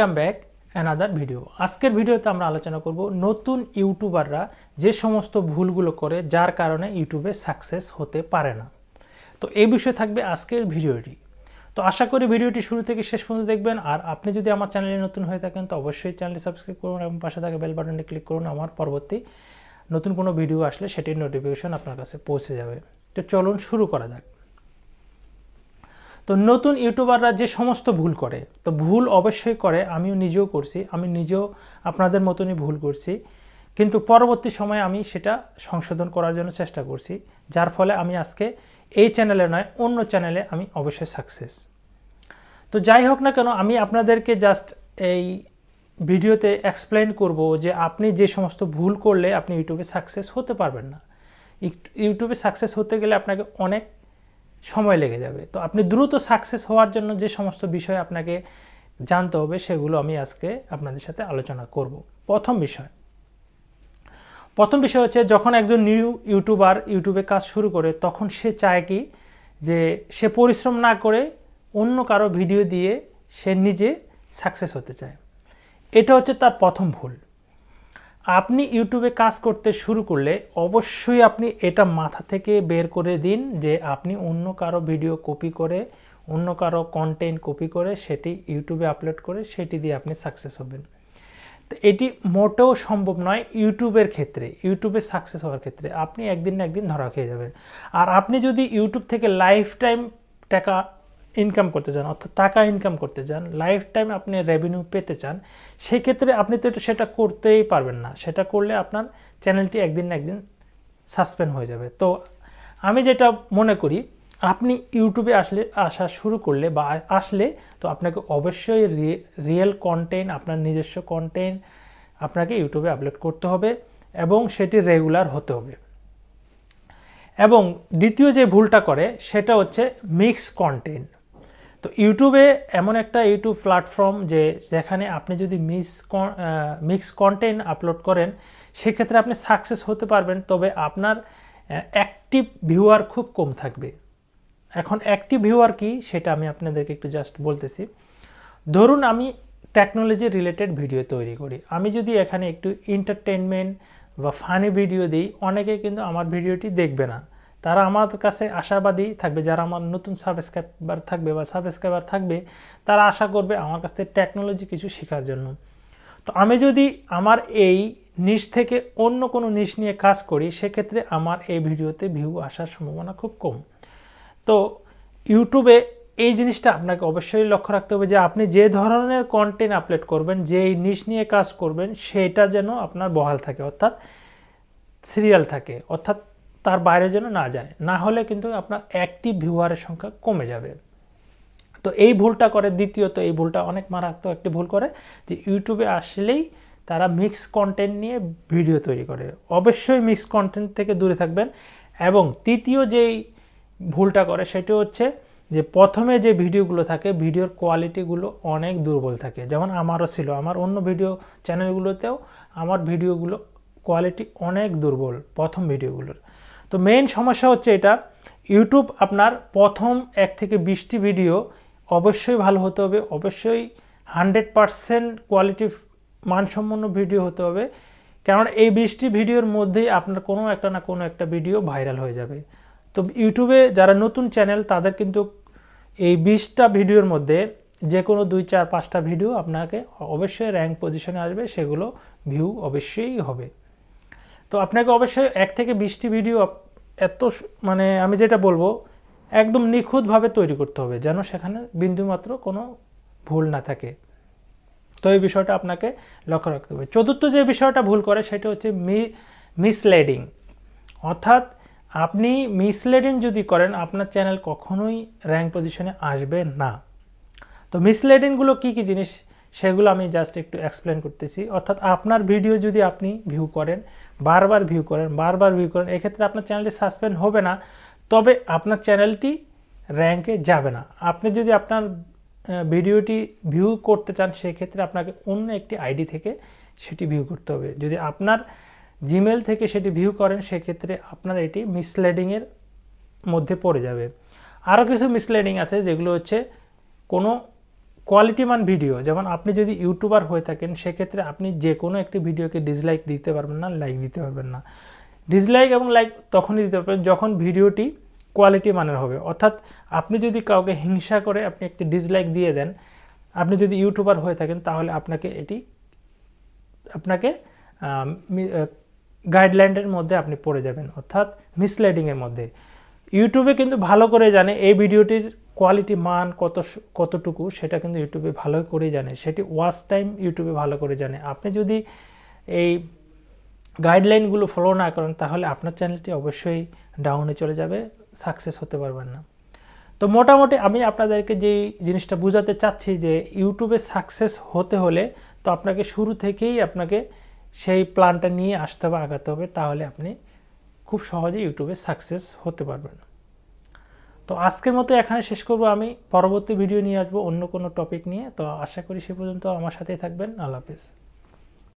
welcome back another video আজকের ভিডিওতে আমরা আলোচনা করব নতুন ইউটিউবাররা যে সমস্ত ভুলগুলো করে যার কারণে ইউটিউবে সাকসেস হতে পারে না তো এই বিষয়ে থাকবে আজকের ভিডিওটি তো আশা করি ভিডিওটি শুরু থেকে শেষ পর্যন্ত দেখবেন আর আপনি যদি আমার চ্যানেলে নতুন হয়ে থাকেন তো অবশ্যই চ্যানেলটি সাবস্ক্রাইব করুন এবং পাশে থাকা বেল বাটনে ক্লিক করুন আমার পরবর্তী নতুন কোনো ভিডিও আসলে সেটির নোটিফিকেশন আপনার কাছে পৌঁছে যাবে তো চলুন শুরু করা যাক তো নতুন ইউটিউবাররা যে সমস্ত ভুল করে তো ভুল অবশ্যই করে আমিও নিজেও করছি আমি নিজেও আপনাদের মতনই ভুল করছি কিন্তু পরবর্তী সময়ে আমি সেটা সংশোধন করার জন্য চেষ্টা করছি যার ফলে আমি আজকে এই চ্যানেলে নয় অন্য চ্যানেলে আমি অবশ্যই সাকসেস তো যাই হোক না কেন আমি আপনাদেরকে জাস্ট এই ভিডিওতে এক্সপ্লেন করব যে আপনি যে সমস্ত ভুল করলে আপনি ইউটিউবে সাকসেস হতে পারবেন না ইউটিউবে সাকসেস হতে গেলে আপনাকে অনেক সময় লেগে যাবে তো আপনি দ্রুত সাকসেস হওয়ার জন্য যে সমস্ত বিষয় আপনাকে জানতে হবে সেগুলো আমি আজকে আপনাদের সাথে আলোচনা করব প্রথম বিষয় প্রথম বিষয় হচ্ছে যখন একজন নিউ ইউটিউবার ইউটিউবে কাজ শুরু করে তখন সে চায় কি যে সে পরিশ্রম না করে অন্য কারো ভিডিও দিয়ে সে নিজে সাকসেস হতে চায় এটা হচ্ছে তার প্রথম ভুল আপনি ইউটিউবে কাজ করতে শুরু করলে অবশ্যই আপনি এটা মাথা থেকে বের করে দিন যে আপনি অন্য কারো ভিডিও কপি করে অন্য কারো কন্টেন্ট কপি করে সেটি ইউটিউবে আপলোড করে সেটি দিয়ে আপনি সাকসেস হবেন তো এটি মোটেও সম্ভব নয় ইউটিউবের ক্ষেত্রে ইউটিউবে সাকসেস হওয়ার ক্ষেত্রে আপনি একদিন না একদিন ধরা খেয়ে যাবেন আর আপনি যদি ইউটিউব থেকে লাইফ টাইম টাকা ইনকাম করতে চান অর্থাৎ টাকা ইনকাম করতে চান লাইফ টাইম আপনি রেভিনিউ পেতে চান সেক্ষেত্রে আপনি তো একটু সেটা করতেই পারবেন না সেটা করলে আপনার চ্যানেলটি একদিন না একদিন সাসপেন্ড হয়ে যাবে তো আমি যেটা মনে করি আপনি ইউটিউবে আসলে আসা শুরু করলে বা আসলে তো আপনাকে অবশ্যই রিয়েল কন্টেন্ট আপনার নিজস্ব কন্টেন্ট আপনাকে ইউটিউবে আপলোড করতে হবে এবং সেটি রেগুলার হতে হবে এবং দ্বিতীয় যে ভুলটা করে সেটা হচ্ছে মিক্স কন্টেন্ট তো ইউটিউবে এমন একটা ইউটিউব প্ল্যাটফর্ম যে যেখানে আপনি যদি মিস মিক্স কন্টেন্ট আপলোড করেন সেক্ষেত্রে আপনি সাকসেস হতে পারবেন তবে আপনার অ্যাক্টিভ ভিউয়ার খুব কম থাকবে এখন অ্যাক্টিভ ভিউয়ার কি সেটা আমি আপনাদেরকে একটু জাস্ট বলতেছি ধরুন আমি টেকনোলজি রিলেটেড ভিডিও তৈরি করি আমি যদি এখানে একটু এন্টারটেনমেন্ট বা ফানি ভিডিও দিই অনেকে কিন্তু আমার ভিডিওটি দেখবে না তারা আমার কাছে আশাবাদী থাকবে যারা আমার নতুন সাবস্ক্রাইবার থাকবে বা সাবস্ক্রাইবার থাকবে তারা আশা করবে আমার কাছ থেকে টেকনোলজি কিছু শেখার জন্য তো আমি যদি আমার এই নিশ থেকে অন্য কোনো নিশ নিয়ে কাজ করি সেক্ষেত্রে আমার এই ভিডিওতে ভিউ আসার সম্ভাবনা খুব কম তো ইউটিউবে এই জিনিসটা আপনাকে অবশ্যই লক্ষ্য রাখতে হবে যে আপনি যে ধরনের কন্টেন্ট আপলোড করবেন যেই নিশ নিয়ে কাজ করবেন সেটা যেন আপনার বহাল থাকে অর্থাৎ সিরিয়াল থাকে অর্থাৎ তার বাইরে যেন না যায় না হলে কিন্তু আপনার অ্যাক্টিভ ভিউয়ারের সংখ্যা কমে যাবে তো এই ভুলটা করে দ্বিতীয়ত এই ভুলটা অনেক মারাত্মক একটি ভুল করে যে ইউটিউবে আসলেই তারা মিক্স কন্টেন্ট নিয়ে ভিডিও তৈরি করে অবশ্যই মিক্স কন্টেন্ট থেকে দূরে থাকবেন এবং তৃতীয় যেই ভুলটা করে সেটি হচ্ছে যে প্রথমে যে ভিডিওগুলো থাকে ভিডিওর কোয়ালিটিগুলো অনেক দুর্বল থাকে যেমন আমারও ছিল আমার অন্য ভিডিও চ্যানেলগুলোতেও আমার ভিডিওগুলো কোয়ালিটি অনেক দুর্বল প্রথম ভিডিওগুলোর তো মেন সমস্যা হচ্ছে এটা ইউটিউব আপনার প্রথম এক থেকে বিশটি ভিডিও অবশ্যই ভালো হতে হবে অবশ্যই হান্ড্রেড পারসেন্ট কোয়ালিটি মানসম্পন্ন ভিডিও হতে হবে কারণ এই বিশটি ভিডিওর মধ্যেই আপনার কোনো একটা না কোনো একটা ভিডিও ভাইরাল হয়ে যাবে তো ইউটিউবে যারা নতুন চ্যানেল তাদের কিন্তু এই বিশটা ভিডিওর মধ্যে যে কোনো দুই চার পাঁচটা ভিডিও আপনাকে অবশ্যই র্যাঙ্ক পজিশনে আসবে সেগুলো ভিউ অবশ্যই হবে তো আপনাকে অবশ্যই এক থেকে বিশটি ভিডিও এত মানে আমি যেটা বলবো একদম নিখুঁতভাবে তৈরি করতে হবে যেন সেখানে বিন্দুমাত্র কোনো ভুল না থাকে তো এই বিষয়টা আপনাকে লক্ষ্য রাখতে হবে চতুর্থ যে বিষয়টা ভুল করে সেটা হচ্ছে মি মিসলেডিং অর্থাৎ আপনি মিসলেডিং যদি করেন আপনার চ্যানেল কখনোই র্যাঙ্ক পজিশনে আসবে না তো মিসলেডিংগুলো কী কী জিনিস সেগুলো আমি জাস্ট একটু এক্সপ্লেন করতেছি অর্থাৎ আপনার ভিডিও যদি আপনি ভিউ করেন বারবার ভিউ করেন বারবার ভিউ করেন এক্ষেত্রে আপনার চ্যানেলটি সাসপেন্ড হবে না তবে আপনার চ্যানেলটি র্যাঙ্কে যাবে না আপনি যদি আপনার ভিডিওটি ভিউ করতে চান সেক্ষেত্রে আপনাকে অন্য একটি আইডি থেকে সেটি ভিউ করতে হবে যদি আপনার জিমেল থেকে সেটি ভিউ করেন সেক্ষেত্রে আপনার এটি মিসলেডিংয়ের মধ্যে পড়ে যাবে আরও কিছু মিসলেডিং আছে যেগুলো হচ্ছে কোনো কোয়ালিটিমান ভিডিও যেমন আপনি যদি ইউটিউবার হয়ে থাকেন সেক্ষেত্রে আপনি যে কোনো একটি ভিডিওকে ডিসলাইক দিতে পারবেন না লাইক দিতে পারবেন না ডিসলাইক এবং লাইক তখনই দিতে পারবেন যখন ভিডিওটি কোয়ালিটি মানের হবে অর্থাৎ আপনি যদি কাউকে হিংসা করে আপনি একটি ডিসলাইক দিয়ে দেন আপনি যদি ইউটিউবার হয়ে থাকেন তাহলে আপনাকে এটি আপনাকে গাইডলাইনের মধ্যে আপনি পড়ে যাবেন অর্থাৎ মিসলাইডিংয়ের মধ্যে ইউটিউবে কিন্তু ভালো করে জানে এই ভিডিওটির কোয়ালিটি মান কত কতটুকু সেটা কিন্তু ইউটিউবে ভালো করে জানে সেটি ওয়াচ টাইম ইউটিউবে ভালো করে জানে আপনি যদি এই গাইডলাইনগুলো ফলো না করেন তাহলে আপনার চ্যানেলটি অবশ্যই ডাউনে চলে যাবে সাকসেস হতে পারবেন না তো মোটামুটি আমি আপনাদেরকে যে জিনিসটা বোঝাতে চাচ্ছি যে ইউটিউবে সাকসেস হতে হলে তো আপনাকে শুরু থেকেই আপনাকে সেই প্ল্যানটা নিয়ে আসতে হবে আগাতে হবে তাহলে আপনি খুব সহজে ইউটিউবে সাকসেস হতে পারবেন তো আজকের মতো এখানে শেষ করব আমি পরবর্তী ভিডিও নিয়ে আসবো অন্য কোনো টপিক নিয়ে তো আশা করি সে পর্যন্ত আমার সাথেই থাকবেন আল্লাহ হাফিজ